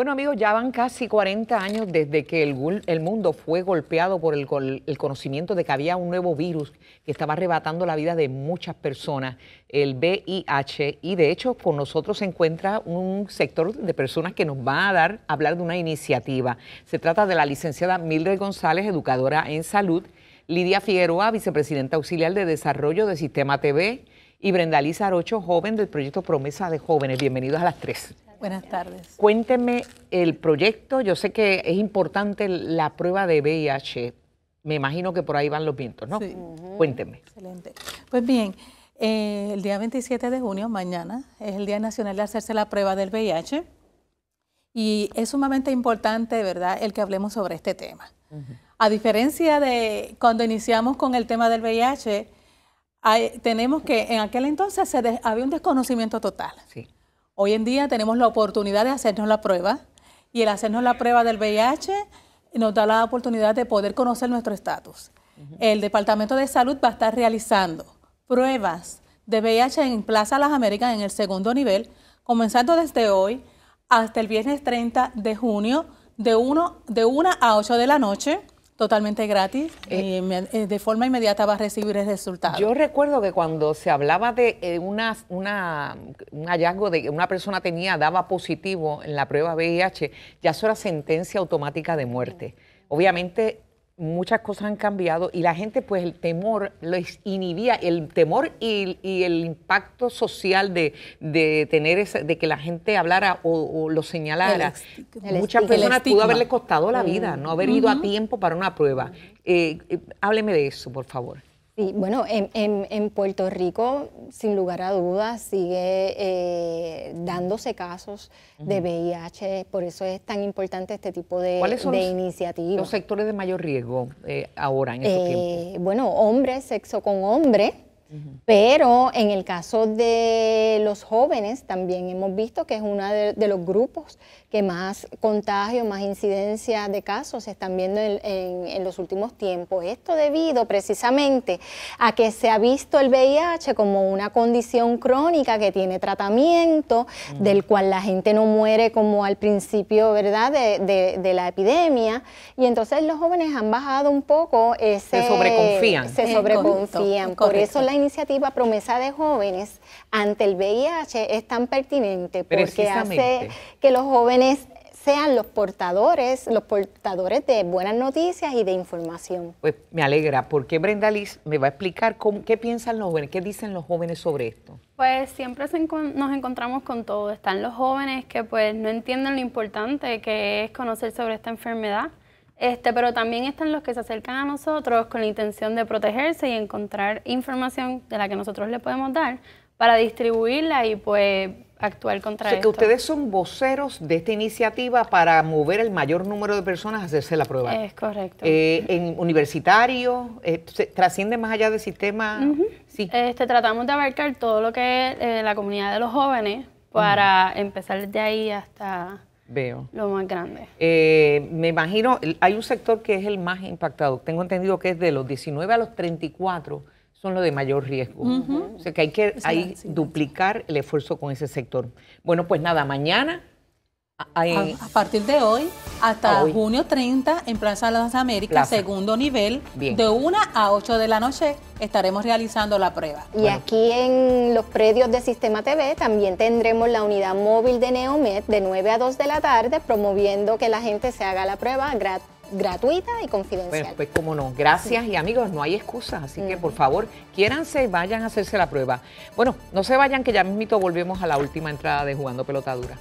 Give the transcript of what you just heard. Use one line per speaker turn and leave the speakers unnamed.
Bueno amigos, ya van casi 40 años desde que el, el mundo fue golpeado por el, conocimiento de que había un nuevo virus que estaba arrebatando la vida de muchas personas, el VIH, y de hecho con nosotros se encuentra un sector de personas que nos va a dar a hablar de una iniciativa. Se trata de la licenciada Mildred González, educadora en salud, Lidia Figueroa, vicepresidenta auxiliar de Desarrollo de Sistema TV, y Brenda Liz Arocho, joven del proyecto Promesa de Jóvenes. Bienvenidos a las tres.
Buenas tardes.
Cuénteme el proyecto. Yo sé que es importante la prueba de VIH. Me imagino que por ahí van los vientos, ¿no? Cuénteme.
Excelente. Pues bien, eh, el día 27 de junio, mañana, es el Día Nacional de hacerse la prueba del VIH. Y es sumamente importante, ¿verdad?, el que hablemos sobre este tema. A diferencia de cuando iniciamos con el tema del VIH, tenemos que en aquel entonces se había un desconocimiento total. Sí. Hoy en día tenemos la oportunidad de hacernos la prueba y el hacernos la prueba del VIH nos da la oportunidad de poder conocer nuestro estatus. El Departamento de Salud va a estar realizando pruebas de VIH en Plaza Las Américas en el segundo nivel, comenzando desde hoy hasta el viernes 30 de junio de 1, de 1 a 8 de la noche totalmente gratis eh, y eh, de forma inmediata va a recibir el resultado. Yo
recuerdo que cuando se hablaba de eh, una, un hallazgo de que una persona tenía, daba positivo en la prueba VIH, ya eso era sentencia automática de muerte. Obviamente muchas cosas han cambiado y la gente, pues el temor les inhibía, el temor y, el impacto social de, tener de que la gente hablara o, lo señalara. muchas personas pudo haberle costado la vida, mm. no haber ido a tiempo para una prueba. Eh, eh, hábleme de eso, por favor
y bueno, en, en, Puerto Rico, sin lugar a dudas, sigue eh, dándose casos de VIH, por eso es tan importante este tipo de, ¿Cuáles son
los, sectores de mayor riesgo eh, ahora en estos eh,
Bueno, hombres, sexo con hombre, pero en el caso de los jóvenes, también hemos visto que es uno de, los grupos que más contagio, más incidencia de casos se están viendo en, los últimos tiempos. Esto debido precisamente a que se ha visto el VIH como una condición crónica que tiene tratamiento, del cual la gente no muere como al principio, ¿verdad?, de, la epidemia. Y entonces los jóvenes han bajado un poco ese... Se sobreconfían. Se sobreconfían. Por eso la iniciativa Promesa de Jóvenes ante el VIH es tan pertinente porque hace que los jóvenes sean los portadores, los portadores de buenas noticias y de
información. Pues me alegra, porque Brenda Liz me va a explicar qué piensan los jóvenes, qué dicen los jóvenes sobre esto.
Pues siempre nos encontramos con todo. Están los jóvenes que pues no entienden lo importante que es conocer sobre esta enfermedad este, pero también están los que se acercan a nosotros con la intención de protegerse y encontrar información de la que nosotros le podemos dar para distribuirla y pues actuar contra ustedes
son voceros de esta iniciativa para mover el mayor número de personas a hacerse la prueba.
Es correcto.
Eh, en universitario, eh, trasciende más allá del sistema.
Este, tratamos de abarcar todo lo que es eh, la comunidad de los jóvenes para empezar desde ahí hasta Veo. Lo más grande.
Eh, me imagino, hay un sector que es el más impactado. Tengo entendido que es de los 19 a los 34 son los de mayor riesgo. O sea que hay que duplicar el esfuerzo con ese sector. Bueno, pues nada, mañana a,
partir de hoy hasta junio 30 en Plaza de las Américas, segundo nivel, de 1 a 8 de la noche estaremos realizando la prueba. Y aquí
en los predios de Sistema TV también tendremos la unidad móvil de NeoMed de 9 a 2 de la tarde promoviendo que la gente se haga la prueba gratuita y confidencial. Bueno,
pues cómo no, gracias y amigos, no hay excusas, así que por favor, quiéranse se vayan a hacerse la prueba. Bueno, no se vayan que ya mismito volvemos a la última entrada de Jugando Pelotadura.